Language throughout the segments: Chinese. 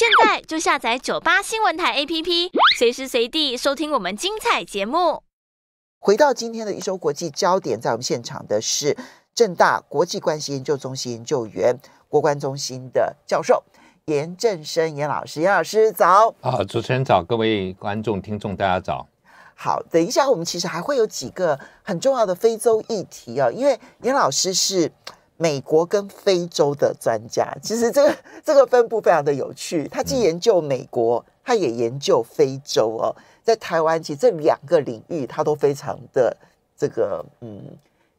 现在就下载九八新闻台 APP，随时随地收听我们精彩节目。回到今天的一周国际焦点，在我们现场的是正大国际关系研究中心研究员、国关中心的教授严正生，严老师，严老师早！啊，主持人早，各位观众听众大家早。好，等一下我们其实还会有几个很重要的非洲议题啊，因为严老师是。美国跟非洲的专家，其实这个这个分布非常的有趣。他既研究美国，他也研究非洲哦。在台湾，其实这两个领域他都非常的这个嗯，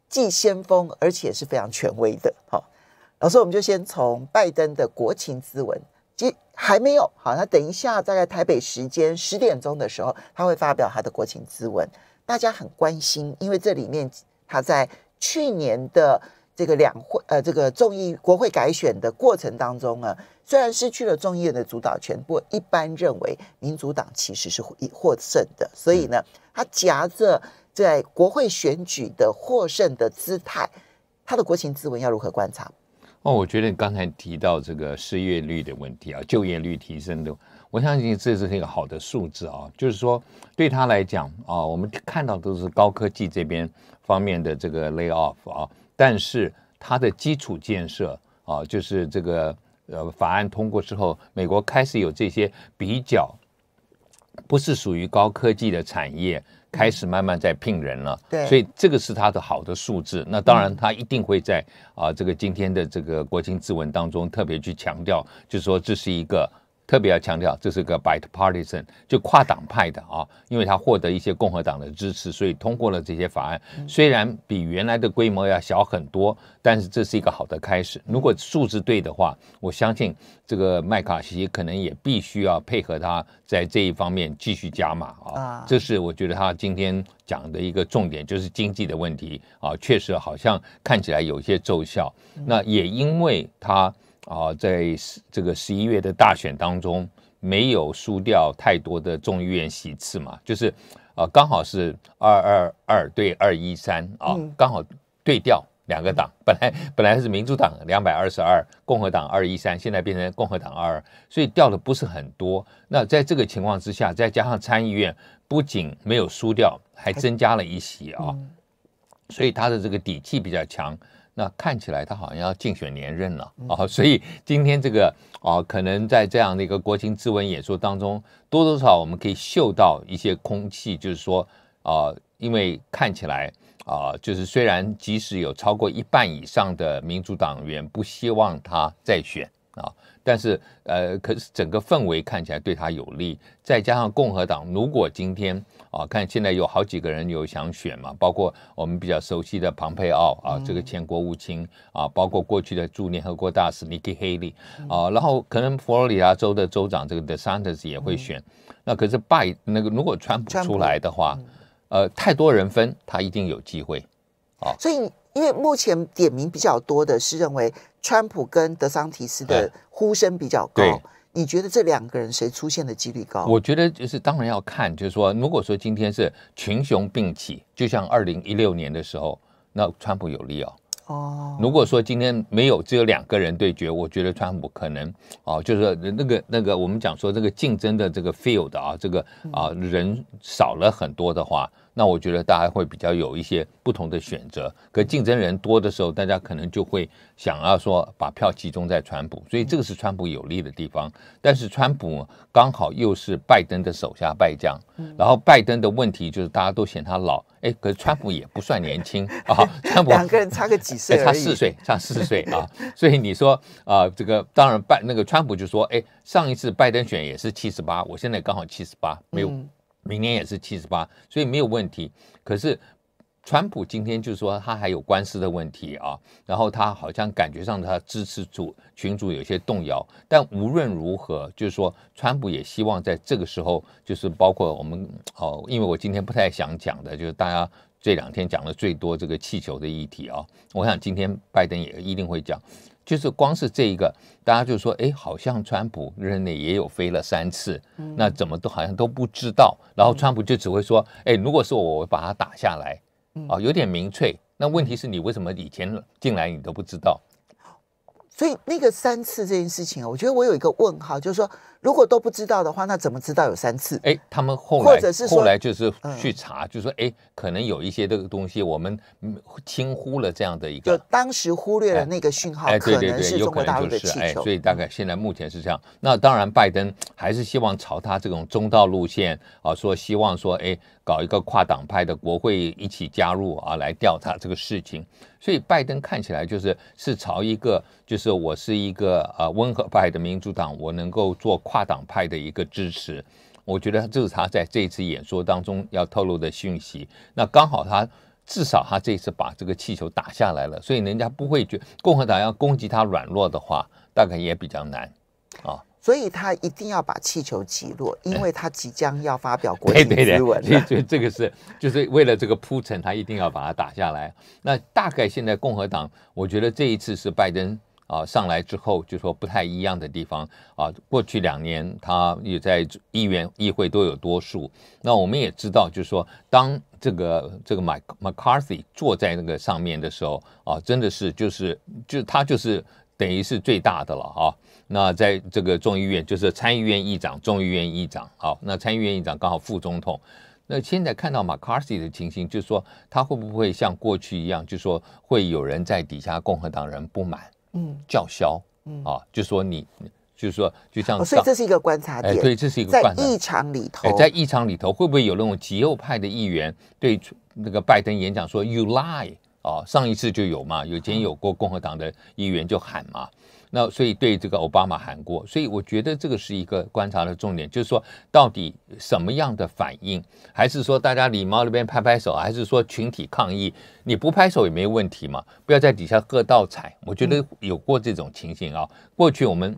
既先锋而且是非常权威的。好，老师，我们就先从拜登的国情咨文，其还没有好。他等一下大概台北时间十点钟的时候，他会发表他的国情咨文。大家很关心，因为这里面他在去年的。这个两会呃，这个众议国会改选的过程当中呢，虽然失去了众议院的主导权，不过一般认为民主党其实是以获胜的，所以呢，他夹着在国会选举的获胜的姿态，他的国情咨文要如何观察？哦，我觉得刚才提到这个失业率的问题啊，就业率提升的，我相信这是一个好的数字啊，就是说对他来讲啊，我们看到都是高科技这边方面的这个 lay off 啊。但是它的基础建设啊，就是这个呃法案通过之后，美国开始有这些比较，不是属于高科技的产业，开始慢慢在聘人了。对，所以这个是它的好的数字。那当然，它一定会在啊这个今天的这个国情咨文当中特别去强调，就是说这是一个。特别要强调，这是个 bipartisan，就跨党派的啊，因为他获得一些共和党的支持，所以通过了这些法案。虽然比原来的规模要小很多，但是这是一个好的开始。如果数字对的话，我相信这个麦卡锡可能也必须要配合他在这一方面继续加码啊。这是我觉得他今天讲的一个重点，就是经济的问题啊，确实好像看起来有些奏效。那也因为他。啊，在这个十一月的大选当中，没有输掉太多的众议院席次嘛，就是啊，刚好是二二二对二一三啊，刚好对调。两个党。本来本来是民主党两百二十二，共和党二一三，现在变成共和党二二，所以掉的不是很多。那在这个情况之下，再加上参议院不仅没有输掉，还增加了一席啊，所以他的这个底气比较强。那看起来他好像要竞选连任了啊，所以今天这个啊，可能在这样的一个国情咨文演说当中，多多少少我们可以嗅到一些空气，就是说啊，因为看起来啊，就是虽然即使有超过一半以上的民主党员不希望他再选啊，但是呃，可是整个氛围看起来对他有利，再加上共和党如果今天。啊，看现在有好几个人有想选嘛，包括我们比较熟悉的庞佩奥啊，这个前国务卿啊，包括过去的驻联合国大使尼克黑利啊，然后可能佛罗里达州的州长这个德桑蒂斯也会选。那可是拜那个如果川普出来的话，呃，太多人分，他一定有机会啊。所以因为目前点名比较多的是认为川普跟德桑提斯的呼声比较高。你觉得这两个人谁出现的几率高？我觉得就是当然要看，就是说，如果说今天是群雄并起，就像二零一六年的时候，那川普有利哦。哦，如果说今天没有，只有两个人对决，我觉得川普可能哦，就是那个那个我们讲说这个竞争的这个 field 啊，这个啊人少了很多的话。那我觉得大家会比较有一些不同的选择，可竞争人多的时候，大家可能就会想要说把票集中在川普，所以这个是川普有利的地方。但是川普刚好又是拜登的手下败将，然后拜登的问题就是大家都嫌他老，哎，可川普也不算年轻啊，川普两个人差个几岁，差四岁，差四岁啊，所以你说啊，这个当然拜那个川普就说，哎，上一次拜登选也是七十八，我现在刚好七十八，没有。明年也是七十八，所以没有问题。可是，川普今天就是说他还有官司的问题啊，然后他好像感觉上他支持主群主有些动摇。但无论如何，就是说川普也希望在这个时候，就是包括我们哦，因为我今天不太想讲的，就是大家这两天讲的最多这个气球的议题啊。我想今天拜登也一定会讲。就是光是这一个，大家就说，哎，好像川普任内也有飞了三次，那怎么都好像都不知道。然后川普就只会说，哎，如果是我，我把它打下来，啊，有点民粹。那问题是，你为什么以前进来你都不知道？所以那个三次这件事情啊，我觉得我有一个问号，就是说如果都不知道的话，那怎么知道有三次？哎，他们后来或者是后来就是去查，就说哎，可能有一些这个东西我们轻忽了这样的一个，就当时忽略了那个讯号，可能是中国大陆的气候，所以大概现在目前是这样。那当然拜登还是希望朝他这种中道路线啊，说希望说哎。搞一个跨党派的国会一起加入啊，来调查这个事情。所以拜登看起来就是是朝一个，就是我是一个呃温和派的民主党，我能够做跨党派的一个支持。我觉得这是他在这一次演说当中要透露的讯息。那刚好他至少他这一次把这个气球打下来了，所以人家不会觉共和党要攻击他软弱的话，大概也比较难啊。所以他一定要把气球击落，因为他即将要发表国际咨文。对对对，所以这个是就是为了这个铺陈，他一定要把它打下来。那大概现在共和党，我觉得这一次是拜登啊上来之后就说不太一样的地方啊。过去两年他也在议员议会都有多数。那我们也知道，就是说当这个这个麦麦卡锡坐在那个上面的时候啊，真的是就是就他就是等于是最大的了啊。那在这个众议院就是参议院议长，众议院议长好，那参议院议长刚好副总统。那现在看到 McCarthy 的情形，就是说他会不会像过去一样，就是说会有人在底下共和党人不满，嗯，叫嚣，嗯啊，就说你，就是说就像，所以这是一个观察点。对，这是一个在议场里头，在议场里头会不会有那种极右派的议员对那个拜登演讲说 you lie 啊？上一次就有嘛，有前有过共和党的议员就喊嘛。那所以对这个奥巴马喊过，所以我觉得这个是一个观察的重点，就是说到底什么样的反应，还是说大家礼貌那边拍拍手，还是说群体抗议？你不拍手也没问题嘛，不要在底下喝倒彩。我觉得有过这种情形啊，过去我们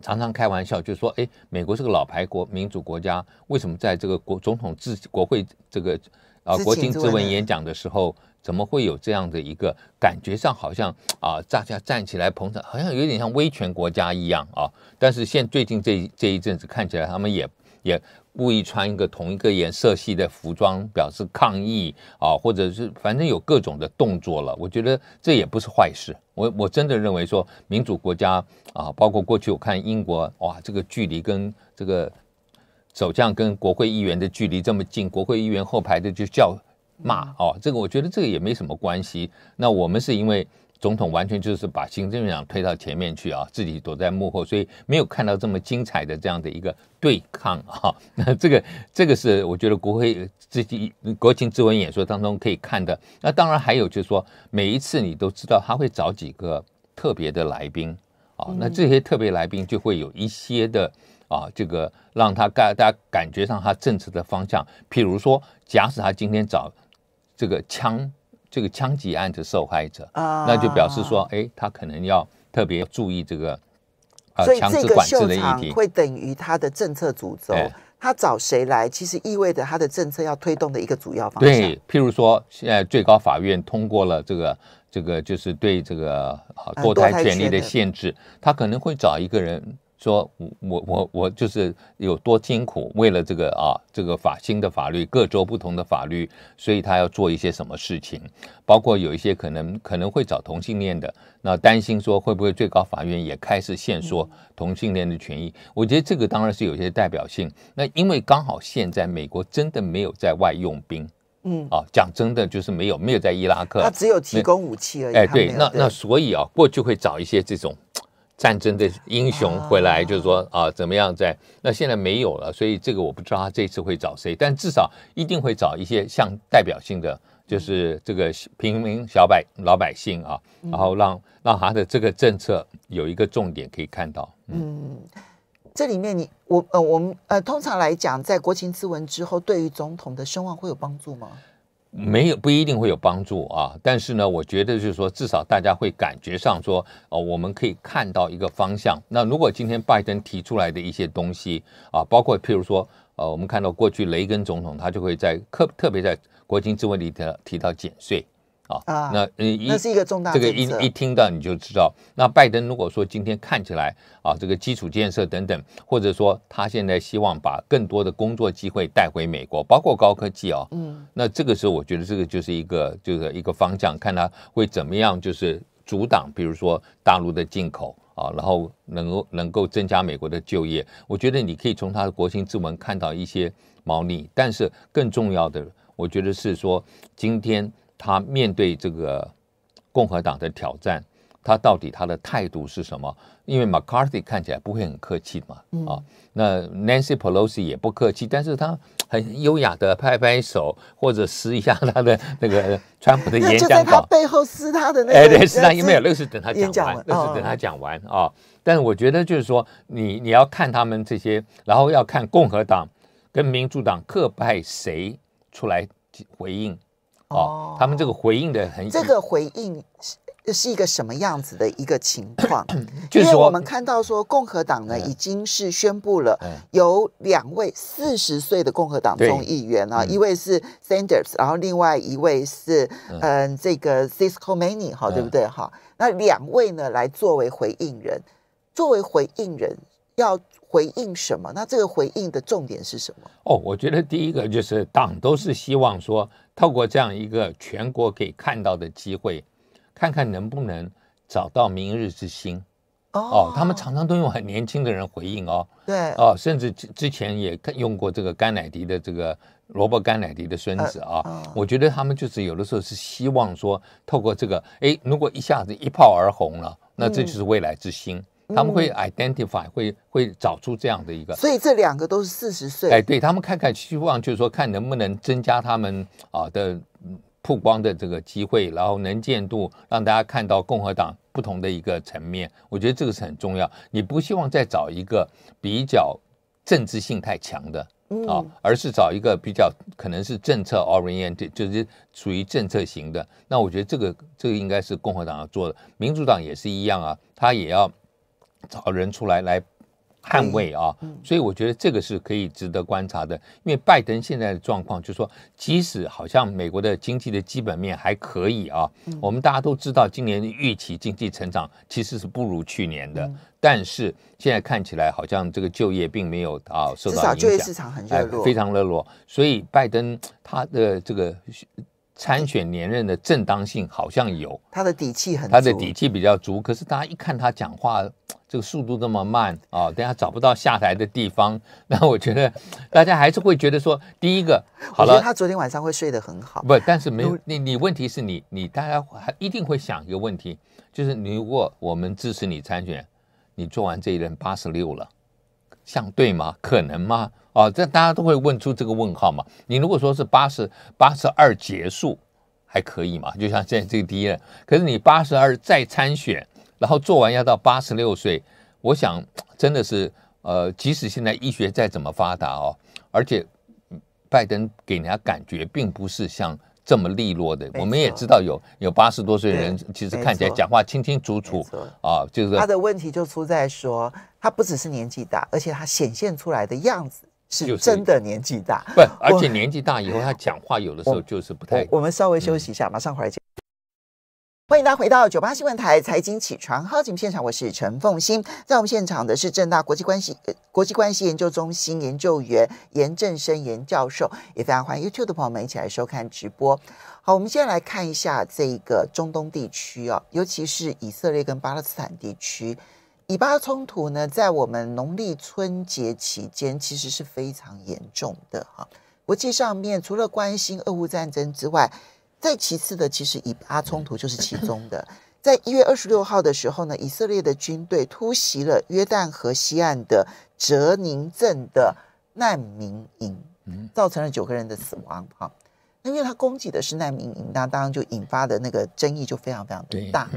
常常开玩笑，就说哎，美国是个老牌国民主国家，为什么在这个国总统制国会这个？啊，国庆致文演讲的时候，怎么会有这样的一个感觉上好像啊，大家站起来捧场，好像有点像威权国家一样啊。但是现最近这这一阵子，看起来他们也也故意穿一个同一个颜色系的服装表示抗议啊，或者是反正有各种的动作了。我觉得这也不是坏事。我我真的认为说民主国家啊，包括过去我看英国，哇，这个距离跟这个。首相跟国会议员的距离这么近，国会议员后排的就叫骂哦。这个我觉得这个也没什么关系。那我们是因为总统完全就是把行政长推到前面去啊，自己躲在幕后，所以没有看到这么精彩的这样的一个对抗啊。那这个这个是我觉得国会自己国情之文演说当中可以看的。那当然还有就是说，每一次你都知道他会找几个特别的来宾啊，那这些特别来宾就会有一些的。啊，这个让他感大家感觉上他政策的方向，譬如说，假使他今天找这个枪这个枪击案的受害者啊，那就表示说，哎，他可能要特别注意这个啊，强制管制的议题会等于他的政策主轴。他找谁来，其实意味着他的政策要推动的一个主要方向。对，譬如说，现在最高法院通过了这个这个，就是对这个啊堕胎权利的限制，他可能会找一个人。说，我我我就是有多辛苦，为了这个啊，这个法新的法律，各州不同的法律，所以他要做一些什么事情，包括有一些可能可能会找同性恋的，那担心说会不会最高法院也开始限缩同性恋的权益？我觉得这个当然是有些代表性。那因为刚好现在美国真的没有在外用兵，嗯啊，讲真的就是没有没有在伊拉克，他只有提供武器而已。哎，对，那那所以啊，过去会找一些这种。战争的英雄回来，就是说啊，怎么样？在那现在没有了，所以这个我不知道他这次会找谁，但至少一定会找一些像代表性的，就是这个平民小百老百姓啊，然后让让他的这个政策有一个重点可以看到。嗯，这里面你我呃我们呃通常来讲，在国情咨文之后，对于总统的声望会有帮助吗？没有不一定会有帮助啊，但是呢，我觉得就是说，至少大家会感觉上说，哦，我们可以看到一个方向。那如果今天拜登提出来的一些东西啊，包括譬如说，呃，我们看到过去雷根总统他就会在特特别在国情咨文里头提到减税。啊，那嗯，那是一个重大这个一一听到你就知道。那拜登如果说今天看起来啊，这个基础建设等等，或者说他现在希望把更多的工作机会带回美国，包括高科技啊，嗯，那这个时候我觉得这个就是一个就是一个方向，看他会怎么样，就是阻挡，比如说大陆的进口啊，然后能够能够增加美国的就业。我觉得你可以从他的国情之文看到一些猫腻，但是更重要的，我觉得是说今天。他面对这个共和党的挑战，他到底他的态度是什么？因为 McCarthy 看起来不会很客气嘛，啊，那 Nancy Pelosi 也不客气，但是他很优雅的拍拍手或者撕一下他的 那个川普的演讲稿。他背后撕他的那个，哎，对，撕他，因为没有那个是等他讲完，那是等他讲完啊。但是我觉得就是说，你你要看他们这些，然后要看共和党跟民主党各派谁出来回应。哦，他们这个回应的很这个回应是是一个什么样子的一个情况？就是说，我们看到说共和党呢已经是宣布了，有两位四十岁的共和党众议员啊，一位是 Sanders，然后另外一位是嗯，这个 Cisco Many 哈，对不对哈？那两位呢来作为回应人，作为回应人要回应什么？那这个回应的重点是什么？哦，我觉得第一个就是党都是希望说。透过这样一个全国可以看到的机会，看看能不能找到明日之星。哦，他们常常都用很年轻的人回应哦。对。哦，甚至之之前也用过这个甘乃迪的这个萝卜甘乃迪的孙子啊。我觉得他们就是有的时候是希望说，透过这个，哎，如果一下子一炮而红了，那这就是未来之星。他们会 identify 会会找出这样的一个，所以这两个都是四十岁。哎，对他们看看，希望就是说看能不能增加他们啊的曝光的这个机会，然后能见度，让大家看到共和党不同的一个层面。我觉得这个是很重要。你不希望再找一个比较政治性太强的啊，而是找一个比较可能是政策 oriented，就是属于政策型的。那我觉得这个这个应该是共和党要做的，民主党也是一样啊，他也要。找人出来来捍卫啊，所以我觉得这个是可以值得观察的。因为拜登现在的状况，就是说，即使好像美国的经济的基本面还可以啊，我们大家都知道，今年预期经济成长其实是不如去年的，但是现在看起来好像这个就业并没有啊受到影响，就业市场很热，非常热络，所以拜登他的这个。参选连任的正当性好像有，他的底气很，足，他的底气比较足。可是大家一看他讲话这个速度这么慢啊，等下找不到下台的地方，那我觉得大家还是会觉得说，第一个好了，他昨天晚上会睡得很好。不，但是没有你，你问题是你，你大家一定会想一个问题，就是你如果我们支持你参选，你做完这一任八十六了。相对吗？可能吗？哦，这大家都会问出这个问号嘛。你如果说是八十八十二结束，还可以嘛？就像现在这个第一任，可是你八十二再参选，然后做完要到八十六岁，我想真的是呃，即使现在医学再怎么发达哦，而且拜登给人家感觉并不是像。这么利落的，我们也知道有有八十多岁人，其实看起来讲话清清楚楚啊，就是他的问题就出在说，他不只是年纪大，而且他显现出来的样子是真的年纪大，不，而且年纪大以后他讲话有的时候就是不太。我们稍微休息一下，马上回来讲。欢迎大家回到九八新闻台财经起床好，节目现场我是陈凤欣，在我们现场的是正大国际关系国际关系研究中心研究员严正生严教授，也非常欢迎 YouTube 的朋友们一起来收看直播。好，我们先来看一下这个中东地区哦，尤其是以色列跟巴勒斯坦地区以巴冲突呢，在我们农历春节期间其实是非常严重的啊。国际上面除了关心俄乌战争之外，再其次的，其实以巴冲突就是其中的。在一月二十六号的时候呢，以色列的军队突袭了约旦河西岸的泽宁镇的难民营，造成了九个人的死亡。哈，那因为他攻击的是难民营，那当然就引发的那个争议就非常非常的大。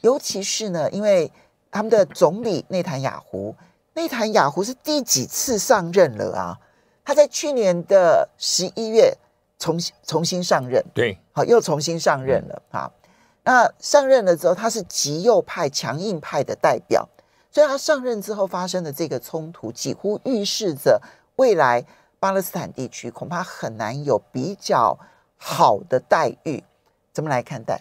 尤其是呢，因为他们的总理内塔雅胡，内塔雅胡是第几次上任了啊？他在去年的十一月重新重新上任。对。好，又重新上任了哈。那上任了之后，他是极右派、强硬派的代表，所以他上任之后发生的这个冲突，几乎预示着未来巴勒斯坦地区恐怕很难有比较好的待遇。怎么来看待？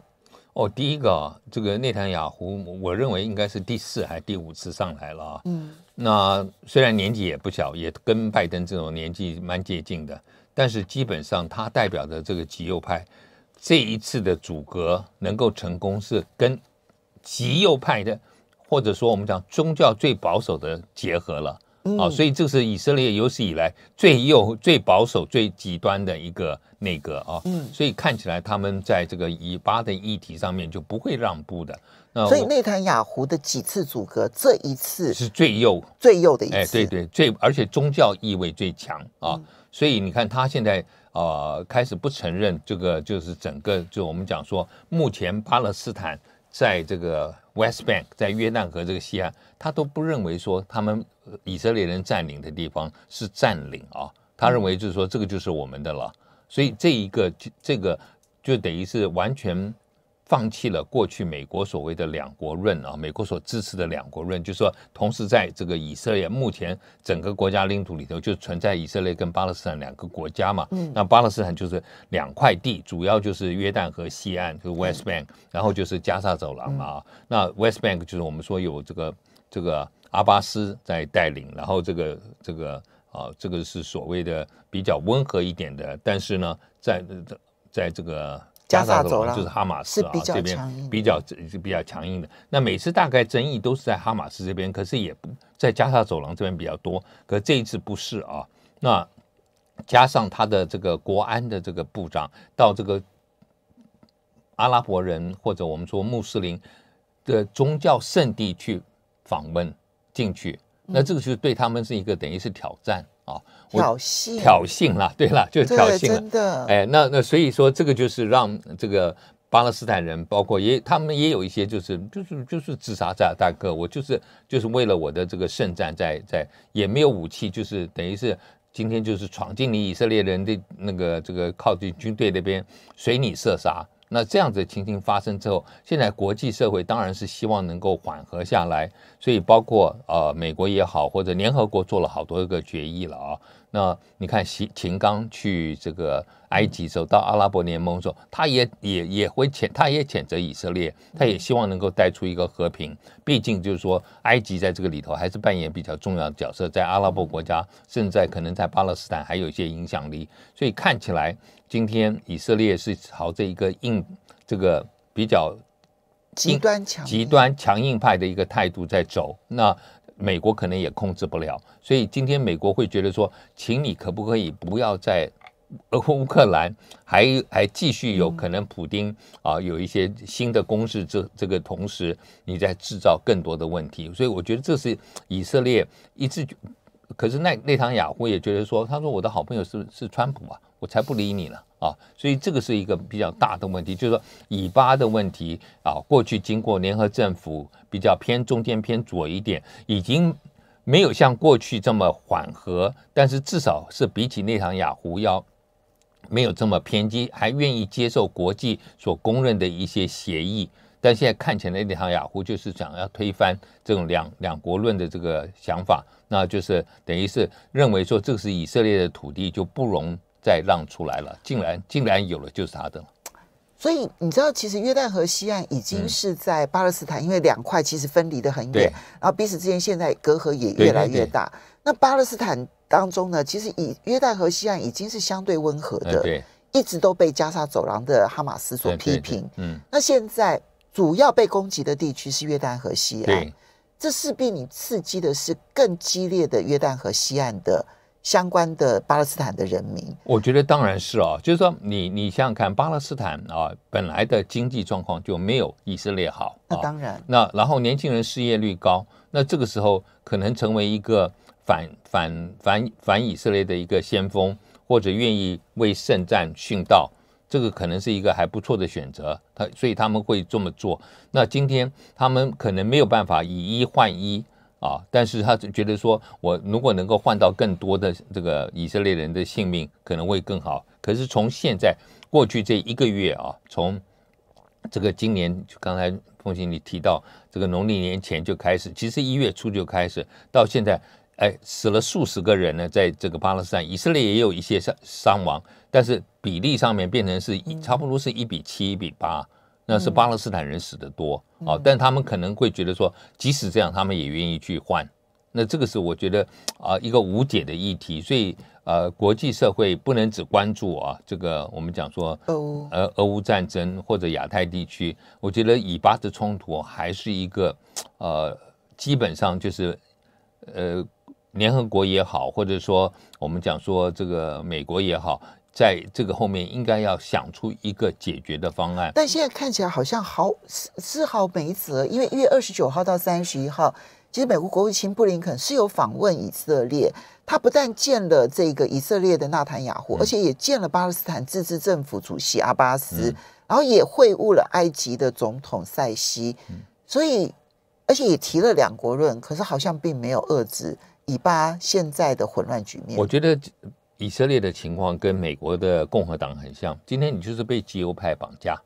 哦，第一个，这个内塔雅胡，我认为应该是第四还是第五次上来了啊。嗯，那虽然年纪也不小，也跟拜登这种年纪蛮接近的，但是基本上他代表的这个极右派。这一次的阻隔能够成功，是跟极右派的，或者说我们讲宗教最保守的结合了啊，所以这是以色列有史以来最右、最保守、最极端的一个内阁啊，嗯，所以看起来他们在这个以巴的议题上面就不会让步的。所以内塔雅胡的几次阻隔，这一次是最右最右的一次，对对，最而且宗教意味最强啊，所以你看他现在。呃，开始不承认这个，就是整个就我们讲说，目前巴勒斯坦在这个 West Bank，在约旦河这个西岸，他都不认为说他们以色列人占领的地方是占领啊，他认为就是说这个就是我们的了，所以这一个就这个就等于是完全。放弃了过去美国所谓的两国论啊，美国所支持的两国论，就是说，同时在这个以色列目前整个国家领土里头，就存在以色列跟巴勒斯坦两个国家嘛。嗯。那巴勒斯坦就是两块地，主要就是约旦和西岸，就 West Bank，然后就是加沙走廊啊。那 West Bank 就是我们说有这个这个阿巴斯在带领，然后这个这个啊，这个是所谓的比较温和一点的，但是呢，在在在这个。加沙走廊就是哈马斯啊，这边比较比较比较强硬的。那每次大概争议都是在哈马斯这边，可是也不在加沙走廊这边比较多。可这一次不是啊，那加上他的这个国安的这个部长到这个阿拉伯人或者我们说穆斯林的宗教圣地去访问进去，那这个就是对他们是一个等于是挑战。啊，挑衅挑衅啦，对了，就挑衅了，真的，哎，那那所以说，这个就是让这个巴勒斯坦人，包括也他们也有一些，就是就是就是自杀炸大哥，我就是就是为了我的这个圣战在在，也没有武器，就是等于是今天就是闯进你以色列人的那个这个靠近军队那边，随你射杀。那这样子的情形发生之后，现在国际社会当然是希望能够缓和下来，所以包括呃美国也好，或者联合国做了好多个决议了啊。那你看，秦秦刚去这个埃及时候，到阿拉伯联盟时候，他也也也会谴，他也谴责以色列，他也希望能够带出一个和平。毕竟就是说，埃及在这个里头还是扮演比较重要的角色，在阿拉伯国家，甚至可能在巴勒斯坦还有一些影响力。所以看起来，今天以色列是朝着一个硬，这个比较极端强极端强硬派的一个态度在走。那。美国可能也控制不了，所以今天美国会觉得说，请你可不可以不要在俄乌克兰还还继续有可能普丁啊有一些新的攻势，这这个同时你在制造更多的问题，所以我觉得这是以色列一直。可是奈那场雅虎也觉得说，他说我的好朋友是是川普啊。我才不理你了啊！所以这个是一个比较大的问题，就是说以巴的问题啊，过去经过联合政府比较偏中间偏左一点，已经没有像过去这么缓和，但是至少是比起内塔雅胡要没有这么偏激，还愿意接受国际所公认的一些协议。但现在看起来内塔雅胡就是想要推翻这种两两国论的这个想法，那就是等于是认为说这是以色列的土地就不容。再让出来了，竟然竟然有了，就是他的。所以你知道，其实约旦河西岸已经是在巴勒斯坦，因为两块其实分离的很远，然后彼此之间现在隔阂也越来越大。那巴勒斯坦当中呢，其实以约旦河西岸已经是相对温和的，对，一直都被加沙走廊的哈马斯所批评。嗯，那现在主要被攻击的地区是约旦河西岸，这势必你刺激的是更激烈的约旦河西岸的。相关的巴勒斯坦的人民，我觉得当然是啊，就是说你你想想看，巴勒斯坦啊本来的经济状况就没有以色列好，那当然，那然后年轻人失业率高，那这个时候可能成为一个反反反反以色列的一个先锋，或者愿意为圣战殉道，这个可能是一个还不错的选择，他所以他们会这么做。那今天他们可能没有办法以一换一。啊，但是他觉得说，我如果能够换到更多的这个以色列人的性命，可能会更好。可是从现在过去这一个月啊，从这个今年就刚才凤行你提到，这个农历年前就开始，其实一月初就开始，到现在，哎，死了数十个人呢，在这个巴勒斯坦，以色列也有一些伤伤亡，但是比例上面变成是一差不多是一比七一比八。那是巴勒斯坦人死的多啊，但他们可能会觉得说，即使这样，他们也愿意去换。那这个是我觉得啊，一个无解的议题。所以呃，国际社会不能只关注啊，这个我们讲说呃俄乌战争或者亚太地区，我觉得以巴的冲突还是一个呃，基本上就是呃，联合国也好，或者说我们讲说这个美国也好。在这个后面应该要想出一个解决的方案，但现在看起来好像毫丝毫没辙，因为一月二十九号到三十一号，其实美国国务卿布林肯是有访问以色列，他不但见了这个以色列的纳坦雅胡，而且也见了巴勒斯坦自治政府主席阿巴斯，然后也会晤了埃及的总统塞西，所以而且也提了两国论，可是好像并没有遏制以巴现在的混乱局面，我觉得。以色列的情况跟美国的共和党很像。今天你就是被极右派绑架。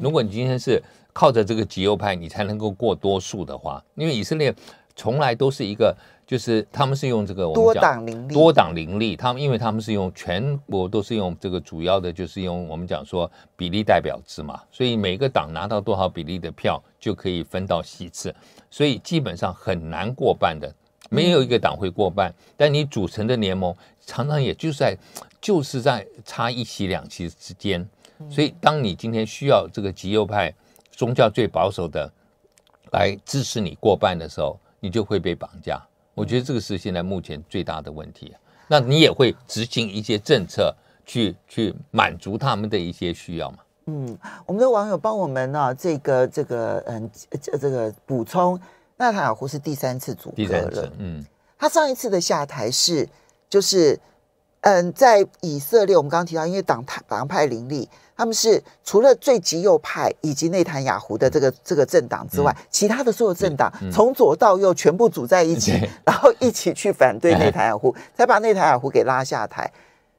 如果你今天是靠着这个极右派，你才能够过多数的话，因为以色列从来都是一个，就是他们是用这个多党林立，多党林立。他们因为他们是用全国都是用这个主要的就是用我们讲说比例代表制嘛，所以每个党拿到多少比例的票就可以分到席次，所以基本上很难过半的。没有一个党会过半，但你组成的联盟常常也就在就是在差一席两席之间。所以，当你今天需要这个极右派、宗教最保守的来支持你过半的时候，你就会被绑架。我觉得这个是现在目前最大的问题那你也会执行一些政策去去满足他们的一些需要嘛？嗯，我们的网友帮我们呢，这个这个嗯，这这个补充。内塔尔胡是第三次组阁了，嗯，他上一次的下台是，就是，嗯，在以色列，我们刚刚提到，因为党派党派林立，他们是除了最极右派以及内塔雅胡的这个这个政党之外，其他的所有政党从左到右全部组在一起，然后一起去反对内塔雅胡，才把内塔雅胡给拉下台。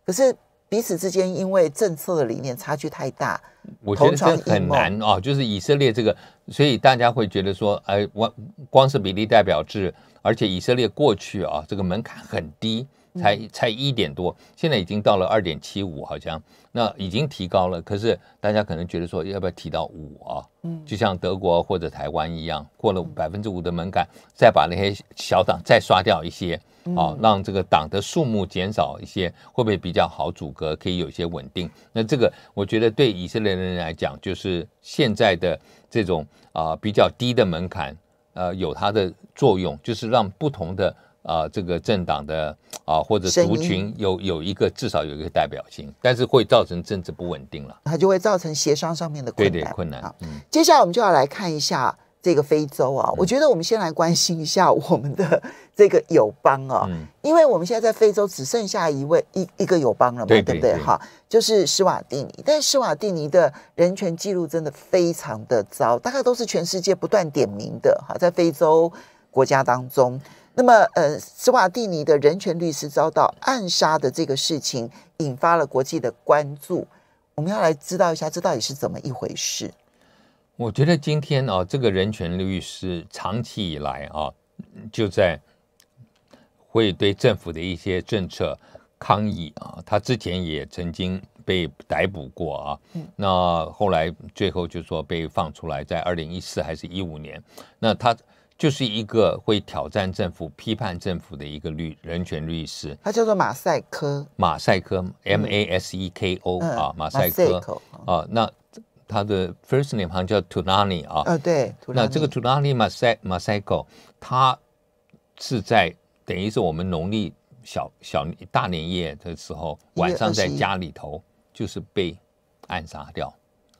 可是彼此之间因为政策的理念差距太大。我觉得这很难啊，就是以色列这个，所以大家会觉得说，哎，我光是比例代表制，而且以色列过去啊，这个门槛很低。才才一点多，现在已经到了二点七五，好像那已经提高了。可是大家可能觉得说，要不要提到五啊？嗯，就像德国或者台湾一样，过了百分之五的门槛，再把那些小党再刷掉一些，哦，让这个党的数目减少一些，会不会比较好阻隔，可以有一些稳定？那这个我觉得对以色列人来讲，就是现在的这种啊比较低的门槛，呃，有它的作用，就是让不同的。啊，这个政党的啊，或者族群有有一个，至少有一个代表性，但是会造成政治不稳定了，它就会造成协商上面的困难。困难。好，接下来我们就要来看一下这个非洲啊，我觉得我们先来关心一下我们的这个友邦啊，嗯，因为我们现在在非洲只剩下一位一一个友邦了嘛，对不对？哈，就是施瓦蒂尼，但施瓦蒂尼的人权记录真的非常的糟，大概都是全世界不断点名的哈，在非洲国家当中。那么，呃，斯瓦蒂尼的人权律师遭到暗杀的这个事情，引发了国际的关注。我们要来知道一下，这到底是怎么一回事？我觉得今天啊，这个人权律师长期以来啊，就在会对政府的一些政策抗议啊。他之前也曾经被逮捕过啊，那后来最后就说被放出来，在二零一四还是一五年，那他。就是一个会挑战政府、批判政府的一个律人权律师。他叫做马赛克，马赛克 （M A S E K O） 啊，马赛克啊。那他的 first name 好像叫 Tunani 啊。啊，对。那这个 Tunani 马赛马赛克，他是在等于是我们农历小小大年夜的时候，晚上在家里头，就是被暗杀掉。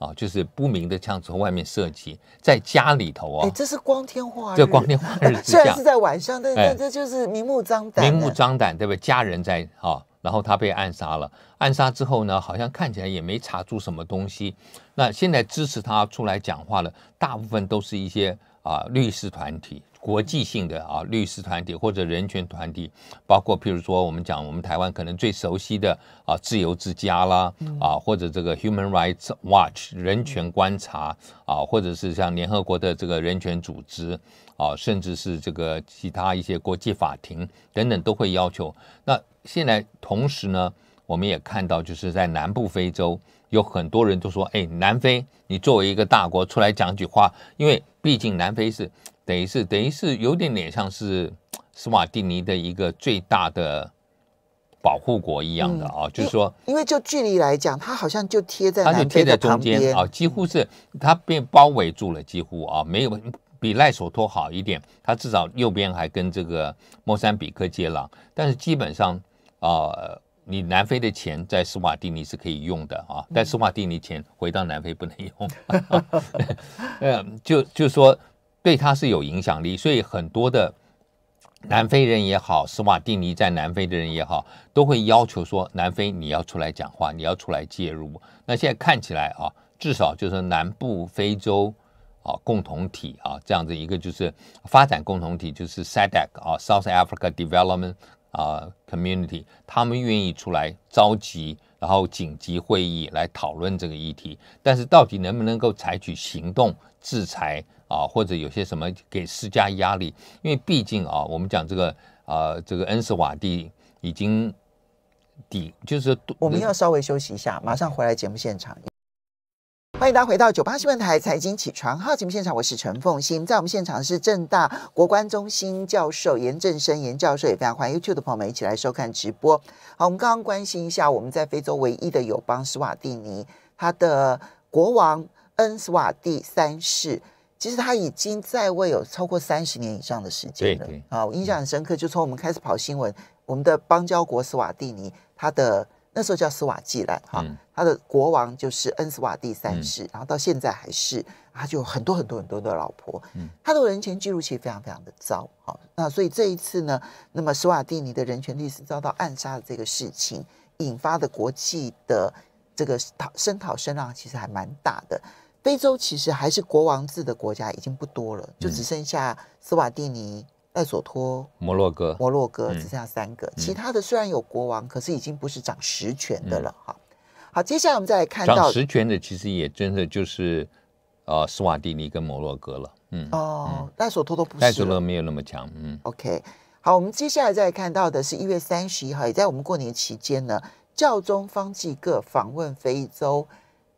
啊，就是不明的枪从外面射击，在家里头啊，这是光天化日，这光天化日，虽然是在晚上，但但这就是明目张胆，明目张胆，对不对？家人在啊，然后他被暗杀了，暗杀之后呢，好像看起来也没查出什么东西。那现在支持他出来讲话的，大部分都是一些啊律师团体。国际性的啊，律师团体或者人权团体，包括譬如说，我们讲我们台湾可能最熟悉的啊，自由之家啦，啊，或者这个 Human Rights Watch 人权观察啊，或者是像联合国的这个人权组织啊，甚至是这个其他一些国际法庭等等，都会要求。那现在同时呢，我们也看到，就是在南部非洲有很多人都说，哎，南非，你作为一个大国，出来讲句话，因为毕竟南非是。等于是，等于是有点点像是斯瓦蒂尼的一个最大的保护国一样的啊，就是说，因为就距离来讲，它好像就贴在，它就贴在中间啊，几乎是它被包围住了，几乎啊，没有比赖索托好一点，它至少右边还跟这个莫桑比克接壤，但是基本上啊，你南非的钱在斯瓦蒂尼是可以用的啊，但斯瓦蒂尼钱回到南非不能用，嗯，就就说。对他是有影响力，所以很多的南非人也好，斯瓦蒂尼在南非的人也好，都会要求说：南非你要出来讲话，你要出来介入。那现在看起来啊，至少就是南部非洲啊共同体啊这样子一个就是发展共同体，就是 SADC 啊，South Africa Development 啊 Community，他们愿意出来召集然后紧急会议来讨论这个议题，但是到底能不能够采取行动制裁？啊，或者有些什么给施加压力，因为毕竟啊，我们讲这个啊，这个恩斯瓦蒂已经底，就是我们要稍微休息一下，马上回来节目现场。欢迎大家回到九八新闻台财经起床号节目现场，我是陈凤欣，在我们现场是正大国关中心教授严正生严教授也非常欢迎 YouTube 的朋友们一起来收看直播。好，我们刚刚关心一下，我们在非洲唯一的友邦斯瓦蒂尼，他的国王恩斯瓦蒂三世。其实他已经在位有超过三十年以上的时间了。对对啊，我印象很深刻，就从我们开始跑新闻，我们的邦交国斯瓦蒂尼，他的那时候叫斯瓦季兰啊，他的国王就是恩斯瓦蒂三世，然后到现在还是，他就有很多很多很多的老婆，嗯、他的人权记录其实非常非常的糟啊。那所以这一次呢，那么斯瓦蒂尼的人权律师遭到暗杀的这个事情，引发的国际的这个讨声讨声浪其实还蛮大的。非洲其实还是国王制的国家已经不多了，就只剩下斯瓦蒂尼、艾索托、摩洛哥、摩洛哥只剩下三个，其他的虽然有国王，可是已经不是掌实权的了。哈，好，接下来我们再来看到掌实权的，其实也真的就是呃斯瓦蒂尼跟摩洛哥了。嗯，哦，戴索托都不是，戴索勒没有那么强。嗯，OK，好，我们接下来再看到的是一月三十一号，也在我们过年期间呢，教宗方济各访问非洲。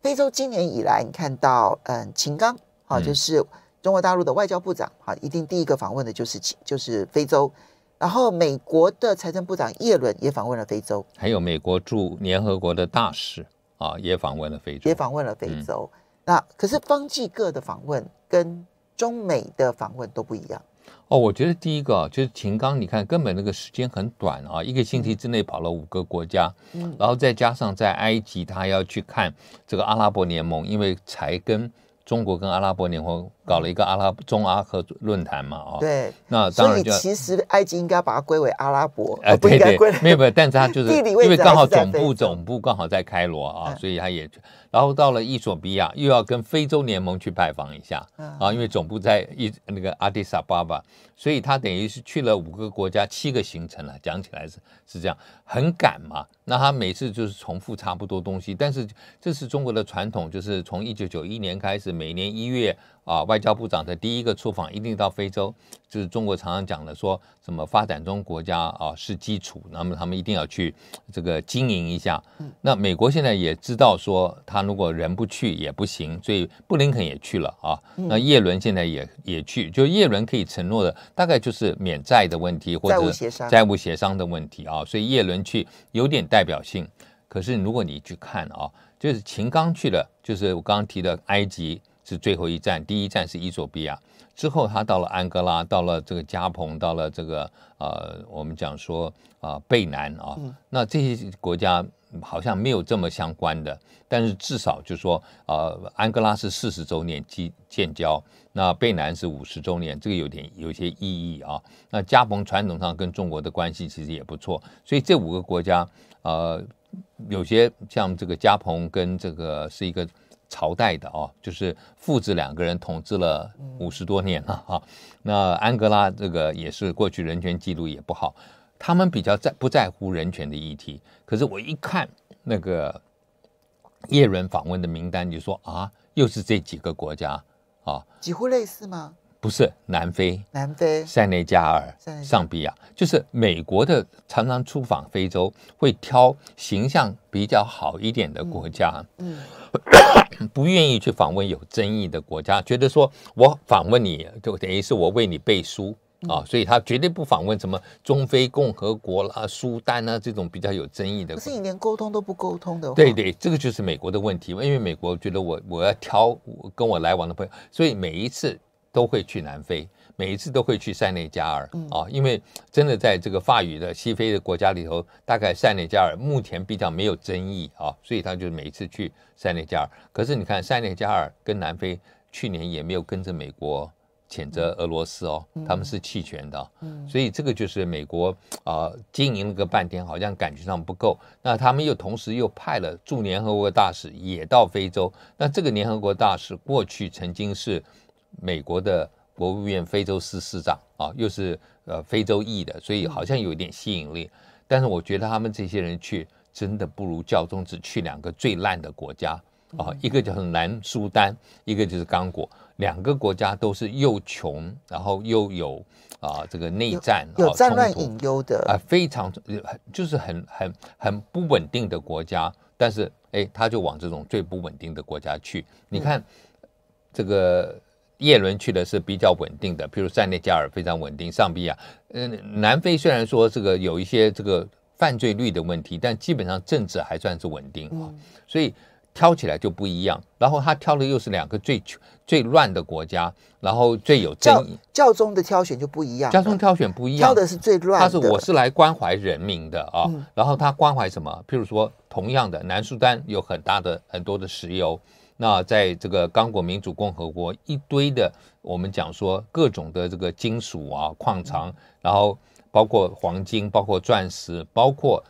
非洲今年以来，你看到，嗯，秦刚，哈，就是中国大陆的外交部长，啊，一定第一个访问的就是，就是非洲。然后，美国的财政部长耶伦也访问了非洲，还有美国驻联合国的大使，啊，也访问了非洲，也访问了非洲。那可是方济各的访问跟中美的访问都不一样。哦，我觉得第一个就是秦刚，你看根本那个时间很短啊，一个星期之内跑了五个国家，然后再加上在埃及他要去看这个阿拉伯联盟，因为才跟。中国跟阿拉伯联合搞了一个阿拉中阿核论坛嘛，哦，对，那当然就其实埃及应该把它归为阿拉伯，哎、应对没有没有，但是它就是 因为刚好总部总部刚好在开罗啊，所以它也，然后到了伊索比亚又要跟非洲联盟去拜访一下啊，因为总部在伊那个阿迪萨巴吧。所以他等于是去了五个国家，七个行程了，讲起来是是这样，很赶嘛。那他每次就是重复差不多东西，但是这是中国的传统，就是从一九九一年开始，每年一月。啊，外交部长的第一个出访一定到非洲，就是中国常常讲的，说什么发展中国家啊是基础，那么他们一定要去这个经营一下。那美国现在也知道说，他如果人不去也不行，所以布林肯也去了啊。那叶伦现在也也去，就叶伦可以承诺的大概就是免债的问题或者债务协商债务协商的问题啊，所以叶伦去有点代表性。可是如果你去看啊，就是秦刚去了，就是我刚刚提的埃及。是最后一站，第一站是伊索比亚，之后他到了安哥拉，到了这个加蓬，到了这个呃，我们讲说啊贝南啊，那这些国家好像没有这么相关的，但是至少就说呃安哥拉是四十周年建建交，那贝南是五十周年，这个有点有些意义啊。那加蓬传统上跟中国的关系其实也不错，所以这五个国家呃有些像这个加蓬跟这个是一个。朝代的哦，就是父子两个人统治了五十多年了哈。那安哥拉这个也是过去人权记录也不好，他们比较在不在乎人权的议题。可是我一看那个叶伦访问的名单，就说啊，又是这几个国家啊，几乎类似吗？不是南非、南非、塞内加尔、上比亚，就是美国的常常出访非洲，会挑形象比较好一点的国家，嗯，不愿意去访问有争议的国家，觉得说我访问你就等于是我为你背书啊，所以他绝对不访问什么中非共和国啦、苏丹啊这种比较有争议的。可是你连沟通都不沟通的话，对对，这个就是美国的问题，因为美国觉得我我要挑跟我来往的朋友，所以每一次。都会去南非，每一次都会去塞内加尔啊，因为真的在这个法语的西非的国家里头，大概塞内加尔目前比较没有争议啊，所以他就每一次去塞内加尔。可是你看，塞内加尔跟南非去年也没有跟着美国谴责俄罗斯哦，他们是弃权的，所以这个就是美国啊经营了个半天，好像感觉上不够。那他们又同时又派了驻联合国大使也到非洲，那这个联合国大使过去曾经是。美国的国务院非洲司司长啊，又是呃非洲裔的，所以好像有一点吸引力。但是我觉得他们这些人去，真的不如教宗只去两个最烂的国家啊，一个叫南苏丹，一个就是刚果，两个国家都是又穷，然后又有啊这个内战，有战乱隐忧的啊，非常就是很很很不稳定的国家。但是哎，他就往这种最不稳定的国家去。你看这个。叶伦去的是比较稳定的，譬如塞内加尔非常稳定，上几啊，嗯，南非虽然说这个有一些这个犯罪率的问题，但基本上政治还算是稳定啊，所以挑起来就不一样。然后他挑的又是两个最最乱的国家，然后最有争议。教宗的挑选就不一样，教宗挑选不一样，挑的是最乱。他是我是来关怀人民的啊，然后他关怀什么？譬如说，同样的南苏丹有很大的很多的石油。那在这个刚果民主共和国，一堆的我们讲说各种的这个金属啊、矿藏，然后包括黄金、包括钻石、包括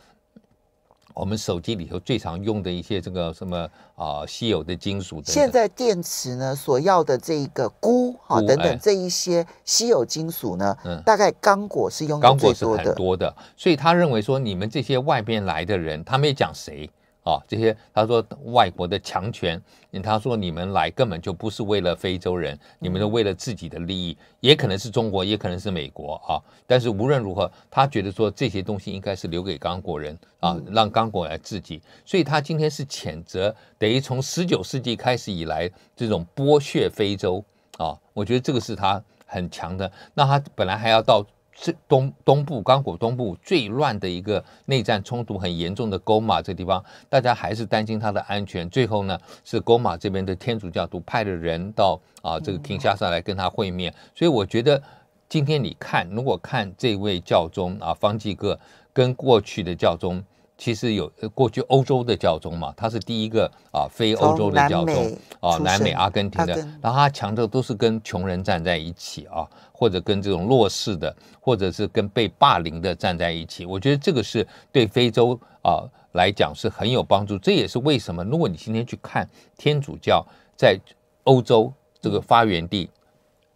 我们手机里头最常用的一些这个什么啊稀有的金属。现在电池呢所要的这个钴啊等等这一些稀有金属呢，大概刚果是果有最多的。所以他认为说，你们这些外边来的人，他没有讲谁。啊，这些他说外国的强权，他说你们来根本就不是为了非洲人，你们是为了自己的利益，也可能是中国，也可能是美国啊。但是无论如何，他觉得说这些东西应该是留给刚果人啊，让刚果来自己。所以他今天是谴责，等于从十九世纪开始以来这种剥削非洲啊。我觉得这个是他很强的。那他本来还要到。是东东部刚果东部最乱的一个内战冲突很严重的 m 马这地方，大家还是担心他的安全。最后呢，是 m 马这边的天主教徒派的人到啊这个 k 下 n 来跟他会面。所以我觉得今天你看，如果看这位教宗啊方济各跟过去的教宗。其实有过去欧洲的教宗嘛，他是第一个啊，非欧洲的教宗啊，南美阿根廷的。然后他强调都是跟穷人站在一起啊，或者跟这种弱势的，或者是跟被霸凌的站在一起。我觉得这个是对非洲啊来讲是很有帮助。这也是为什么，如果你今天去看天主教在欧洲这个发源地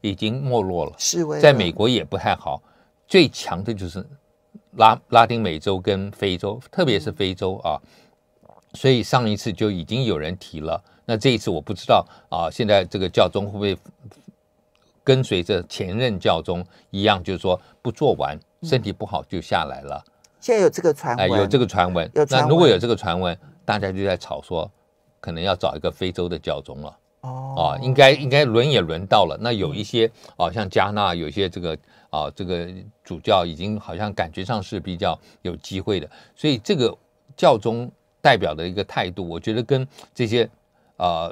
已经没落了，在美国也不太好。最强的就是。拉拉丁美洲跟非洲，特别是非洲啊，所以上一次就已经有人提了。那这一次我不知道啊，现在这个教宗会不会跟随着前任教宗一样，就是说不做完，身体不好就下来了？现在有这个传闻，有这个传闻。那如果有这个传闻，大家就在吵说，可能要找一个非洲的教宗了。哦，啊，应该应该轮也轮到了。那有一些啊，像加纳，有一些这个啊，这个主教已经好像感觉上是比较有机会的。所以这个教宗代表的一个态度，我觉得跟这些啊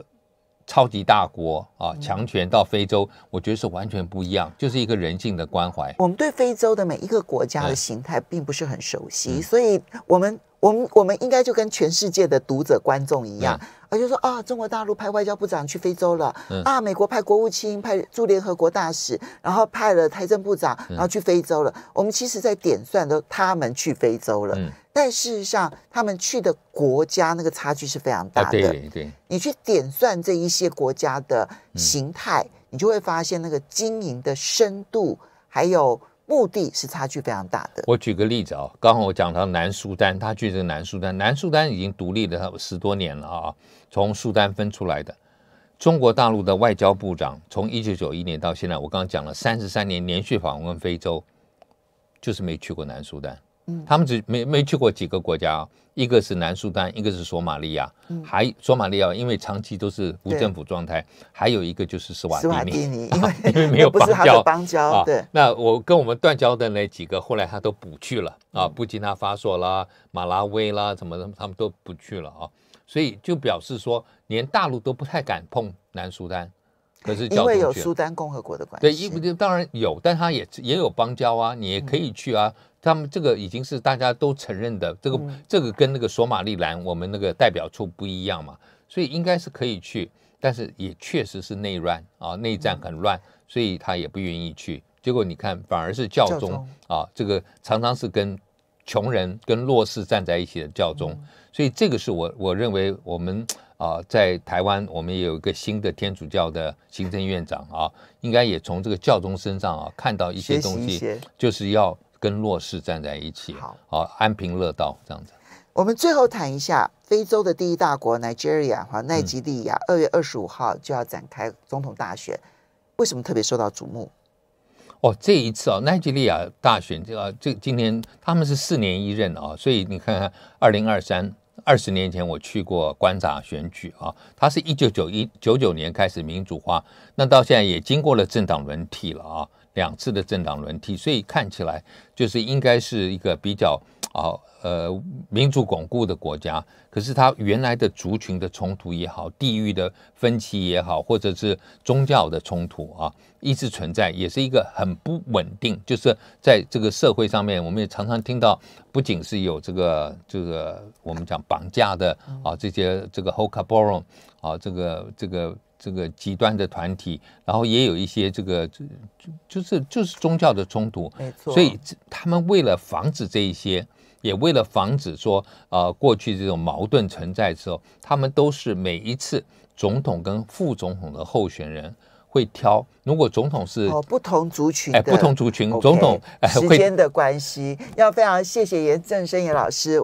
超级大国啊强权到非洲，我觉得是完全不一样，就是一个人性的关怀。我们对非洲的每一个国家的形态并不是很熟悉，所以我们。我们我们应该就跟全世界的读者观众一样，而就说啊，中国大陆派外交部长去非洲了，啊，美国派国务卿派驻联合国大使，然后派了财政部长，然后去非洲了。我们其实在点算都他们去非洲了，但事实上他们去的国家那个差距是非常大的。对对，你去点算这一些国家的形态，你就会发现那个经营的深度还有。目的是差距非常大的。我举个例子啊，刚好我讲到南苏丹，他去这个南苏丹，南苏丹已经独立了十多年了啊，从苏丹分出来的。中国大陆的外交部长，从一九九一年到现在，我刚刚讲了三十三年连续访问非洲，就是没去过南苏丹。他们只没没去过几个国家，一个是南苏丹，一个是索马利亚，还索马利亚因为长期都是无政府状态，还有一个就是斯瓦斯瓦蒂尼，因为因为没有邦交，邦交对。那我跟我们断交的那几个，后来他都不去了啊，布基纳法索啦、马拉维啦，什么的，他们都不去了啊。所以就表示说，连大陆都不太敢碰南苏丹，可是因为有苏丹共和国的关系，对，因为当然有，但他也也有邦交啊，你也可以去啊。他们这个已经是大家都承认的，这个这个跟那个索马里兰我们那个代表处不一样嘛，所以应该是可以去，但是也确实是内乱啊，内战很乱，所以他也不愿意去。结果你看，反而是教宗啊，这个常常是跟穷人、跟弱势站在一起的教宗，所以这个是我我认为我们啊，在台湾我们也有一个新的天主教的行政院长啊，应该也从这个教宗身上啊看到一些东西，就是要。跟弱势站在一起，好，安平乐道这样子。我们最后谈一下非洲的第一大国尼日利亚，哈，奈吉利亚二月二十五号就要展开总统大选，为什么特别受到瞩目？哦，这一次啊，奈吉利亚大选，这这今天他们是四年一任啊，所以你看看二零二三二十年前我去过观察选举啊，它是一九九一九九年开始民主化，那到现在也经过了政党轮替了啊。两次的政党轮替，所以看起来就是应该是一个比较啊呃民主巩固的国家。可是它原来的族群的冲突也好，地域的分歧也好，或者是宗教的冲突啊，一直存在，也是一个很不稳定。就是在这个社会上面，我们也常常听到，不仅是有这个这个我们讲绑架的啊，这些这个 h o k a b o 啊，这个这个。这个极端的团体，然后也有一些这个就就是就是宗教的冲突，没错。所以他们为了防止这一些，也为了防止说呃过去这种矛盾存在之后，他们都是每一次总统跟副总统的候选人会挑，如果总统是不同族群，哎，不同族群总统时间的关系，要非常谢谢严正生严老师。